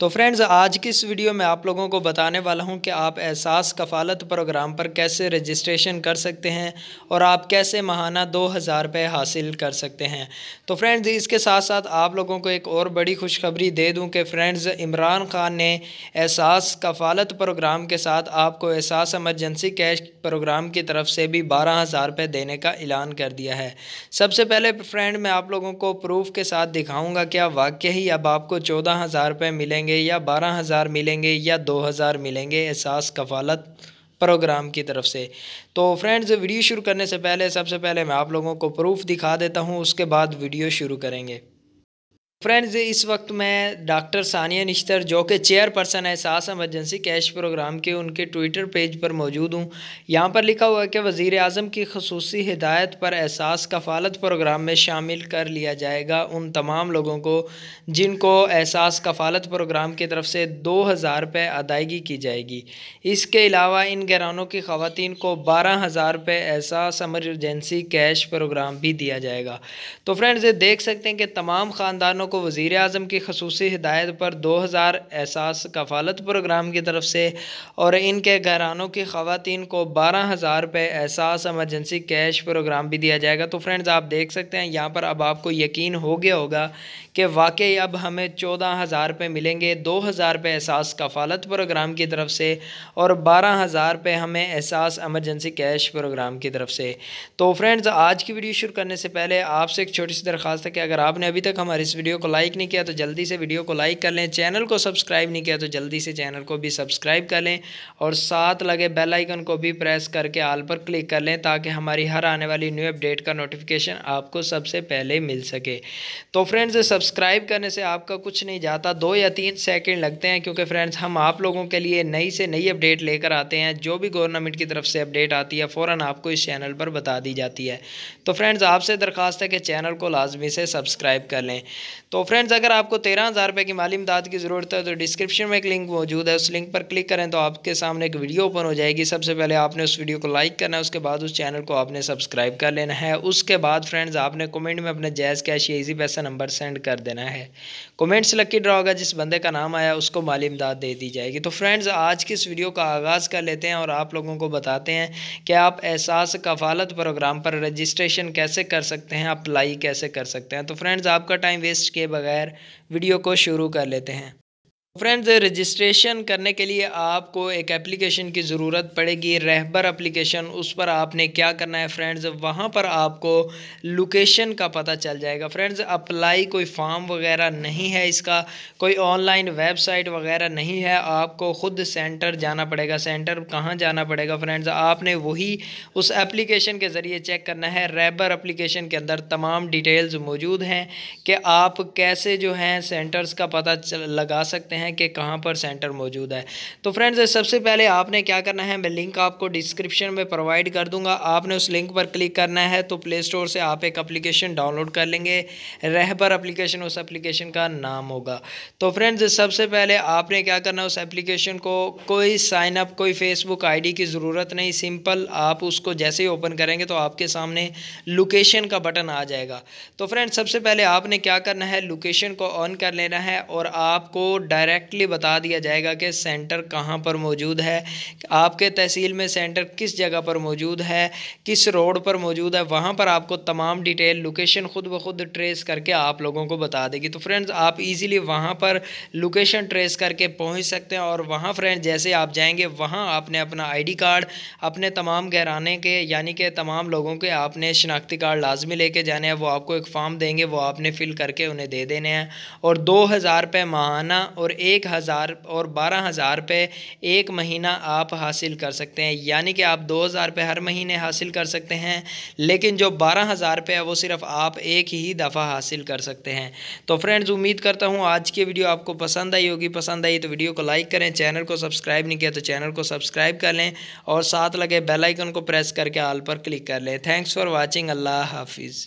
तो फ्रेंड्स आज की इस वीडियो में आप लोगों को बताने वाला हूं कि आप एहसास कफ़ालत प्रोग्राम पर कैसे रजिस्ट्रेशन कर सकते हैं और आप कैसे महाना दो हज़ार रुपये हासिल कर सकते हैं तो फ्रेंड्स इसके साथ साथ आप लोगों को एक और बड़ी खुशखबरी दे दूं कि फ्रेंड्स इमरान खान ने एहसास कफ़ालत प्रोग्राम के साथ आपको एहसास एमरजेंसी कैश प्रोग्राम की तरफ से भी बारह हज़ार रुपये देने का ऐलान कर दिया है सबसे पहले फ्रेंड मैं आप लोगों को प्रूफ के साथ दिखाऊँगा क्या वाकई अब आपको चौदह हज़ार रुपये मिलेंगे मिलेंगे या बारह हज़ार मिलेंगे या दो हज़ार मिलेंगे एहसास कफालत प्रोग्राम की तरफ से तो फ्रेंड्स वीडियो शुरू करने से पहले सबसे पहले मैं आप लोगों को प्रूफ दिखा देता हूं उसके बाद वीडियो शुरू करेंगे फ्रेंड्स इस वक्त मैं डॉक्टर सानिया निश्तर जो कि चेयरपर्सन है सास एमरजेंसी कैश प्रोग्राम के उनके ट्विटर पेज पर मौजूद हूँ यहाँ पर लिखा हुआ है कि वज़ी अजम की खसूसी हिदायत पर एहसास कफ़ालत प्रोग्राम में शामिल कर लिया जाएगा उन तमाम लोगों को जिनको एहसास कफ़ालत प्रोग्राम की तरफ से दो हज़ार रुपये अदायगी की जाएगी इसके अलावा इन गहरानों की खातन को बारह हज़ार रुपये एहसास एमरजेंसी कैश प्रोग्राम भी दिया जाएगा तो फ्रेंड्स ये देख सकते हैं कि तमाम ख़ानदानों किसानों को वज़ी अजम की खसूस हिदायत पर दो हज़ार एहसास कफालत प्रोग्राम की तरफ से और इनके घरानों की खातन को बारह हज़ार रुपये एहसास एमरजेंसी कैश प्रोग्राम भी दिया जाएगा तो फ्रेंड्स आप देख सकते हैं यहाँ पर अब आपको यकीन हो गया होगा कि वाकई अब हमें चौदह हज़ार रुपये मिलेंगे दो हज़ार रुपये एहसास कफालत प्रोग्राम की तरफ से और बारह हज़ार रुपये हमें एहसास एमरजेंसी कैश प्रोग्राम की तरफ से तो फ्रेंड्स आज की वीडियो शुरू करने से पहले आपसे एक छोटी सी दरख्वास्त है कि अगर आपने अभी तक हमारे इस वीडियो वीडियो को लाइक नहीं किया तो जल्दी से वीडियो को लाइक कर लें चैनल को सब्सक्राइब नहीं किया तो जल्दी से चैनल को भी सब्सक्राइब कर लें और साथ लगे बेल आइकन को भी प्रेस करके आल पर क्लिक कर लें ताकि हमारी हर आने वाली न्यू अपडेट का नोटिफिकेशन आपको सबसे पहले मिल सके तो फ्रेंड्स सब्सक्राइब करने से आपका कुछ नहीं जाता दो या तीन सेकेंड लगते हैं क्योंकि फ्रेंड्स हम आप लोगों के लिए नई से नई अपडेट लेकर आते हैं जो भी गवर्नमेंट की तरफ से अपडेट आती है फ़ौर आपको इस चैनल पर बता दी जाती है तो फ्रेंड्स आपसे दरखास्त है कि चैनल को लाजमी से सब्सक्राइब कर लें तो फ्रेंड्स अगर आपको तेरह हज़ार रुपये की माली इमदाद की ज़रूरत है तो डिस्क्रिप्शन में एक लिंक मौजूद है उस लिंक पर क्लिक करें तो आपके सामने एक वीडियो ओपन हो जाएगी सबसे पहले आपने उस वीडियो को लाइक करना है उसके बाद उस चैनल को आपने सब्सक्राइब कर लेना है उसके बाद फ्रेंड्स आपने कमेंट में अपने जैज़ कैश या इजी पैसा नंबर सेंड कर देना है कमेंट्स लकी ड्रा होगा जिस बंदे का नाम आया उसको माली इमदाद दे दी जाएगी तो फ्रेंड्स आज की इस वीडियो का आगाज़ कर लेते हैं और आप लोगों को बताते हैं कि आप एहसास कफालत प्रोग्राम पर रजिस्ट्रेशन कैसे कर सकते हैं अप्लाई कैसे कर सकते हैं तो फ्रेंड्स आपका टाइम वेस्ट के बगैर वीडियो को शुरू कर लेते हैं फ्रेंड्स रजिस्ट्रेशन करने के लिए आपको एक एप्लीकेशन की ज़रूरत पड़ेगी रहबर एप्लीकेशन उस पर आपने क्या करना है फ्रेंड्स वहाँ पर आपको लोकेशन का पता चल जाएगा फ्रेंड्स अप्लाई कोई फॉर्म वगैरह नहीं है इसका कोई ऑनलाइन वेबसाइट वगैरह नहीं है आपको ख़ुद सेंटर जाना पड़ेगा सेंटर कहाँ जाना पड़ेगा फ्रेंड्स आपने वही उस एप्लीकेशन के ज़रिए चेक करना है रहबर एप्लीकेशन के अंदर तमाम डिटेल्स मौजूद हैं कि आप कैसे जो हैं सेंटर्स का पता लगा सकते हैं हैं कि कहाँ पर सेंटर मौजूद है तो फ्रेंड्स सबसे पहले आपने क्या करना है मैं लिंक आपको डिस्क्रिप्शन में प्रोवाइड कर दूंगा आपने उस लिंक पर क्लिक करना है तो प्ले स्टोर से आप एक अप्लीकेशन डाउनलोड कर लेंगे रहबर अप्लीकेशन उस एप्लीकेशन का नाम होगा तो फ्रेंड्स तो तो सबसे पहले आपने क्या करना है उस एप्लीकेशन को कोई साइनअप कोई फेसबुक आईडी की ज़रूरत नहीं सिंपल आप उसको जैसे ही ओपन करेंगे तो आपके सामने लोकेशन का बटन आ जाएगा तो फ्रेंड्स सबसे पहले आपने क्या करना है लोकेशन को ऑन कर लेना है और आपको डायरेक्ट एग्जैक्टली बता दिया जाएगा कि सेंटर कहाँ पर मौजूद है आपके तहसील में सेंटर किस जगह पर मौजूद है किस रोड पर मौजूद है वहाँ पर आपको तमाम डिटेल लोकेशन ख़ुद ब खुद ट्रेस करके आप लोगों को बता देगी तो फ्रेंड्स आप इजीली वहाँ पर लोकेशन ट्रेस करके पहुँच सकते हैं और वहाँ फ्रेंड जैसे आप जाएंगे वहाँ आपने अपना आई कार्ड अपने तमाम गहराने के यानी कि तमाम लोगों के आपने शनाख्ती कार्ड लाजमी लेके जाने हैं वो आपको एक फॉर्म देंगे वो आपने फ़िल करके उन्हें दे देने हैं और दो हज़ार रुपये माहाना और एक हज़ार और बारह हज़ार रुपये एक महीना आप हासिल कर सकते हैं यानी कि आप दो हज़ार रुपये हर महीने हासिल कर सकते हैं लेकिन जो बारह हज़ार रुपये है वो सिर्फ आप एक ही दफ़ा हासिल कर सकते हैं तो फ्रेंड्स उम्मीद करता हूँ आज की वीडियो आपको पसंद आई होगी पसंद आई तो वीडियो को लाइक करें चैनल को सब्सक्राइब नहीं किया तो चैनल को सब्सक्राइब कर लें और साथ लगे बेलाइकन को प्रेस करके आल पर क्लिक कर लें थैंक्स फॉर वॉचिंग अल्लाह हाफिज़